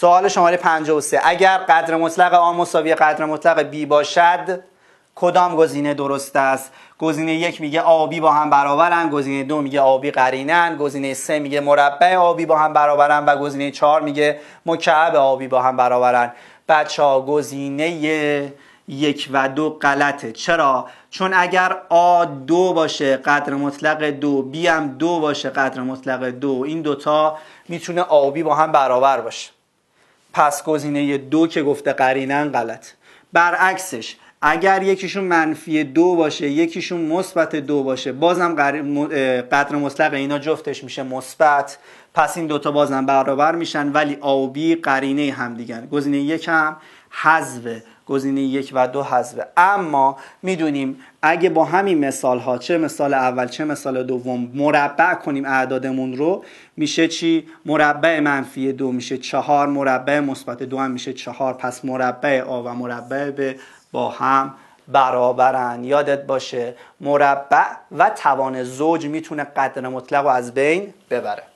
سوال شماره 53 اگر قدر مطلق آ مساوی قدر مطلق بی باشد کدام گزینه درست است گزینه یک میگه آبی با هم برابرن گزینه دو میگه آبی قرینن گزینه سه میگه مربع آبی با هم برابرن و گزینه چهار میگه مکعب آبی با هم برابرن بچه ها گزینه یک و دو غلطه چرا؟ چون اگر آ دو باشه قدر مطلق دو بی هم دو باشه قدر مطلق دو این دوتا میتونه آبی با هم برابر باشه پس گزینه دو که گفته قرینن غلط برعکسش اگر یکیشون منفی دو باشه یکیشون مثبت دو باشه بازم قدر مطلق اینا جفتش میشه مثبت پس این دوتا بازم برابر میشن ولی آبی قرینه هم دیگر گزینه یک هم حذف گزینه یک و دو حذفه اما میدونیم اگه با همین مثال ها چه مثال اول چه مثال دوم مربع کنیم اعدادمون رو میشه چی مربع منفی دو میشه چهار مربع مثبت دو هم میشه چهار پس مربع آ و مربع به با هم برابرن یادت باشه مربع و توان زوج میتونه قدر مطلق رو از بین ببره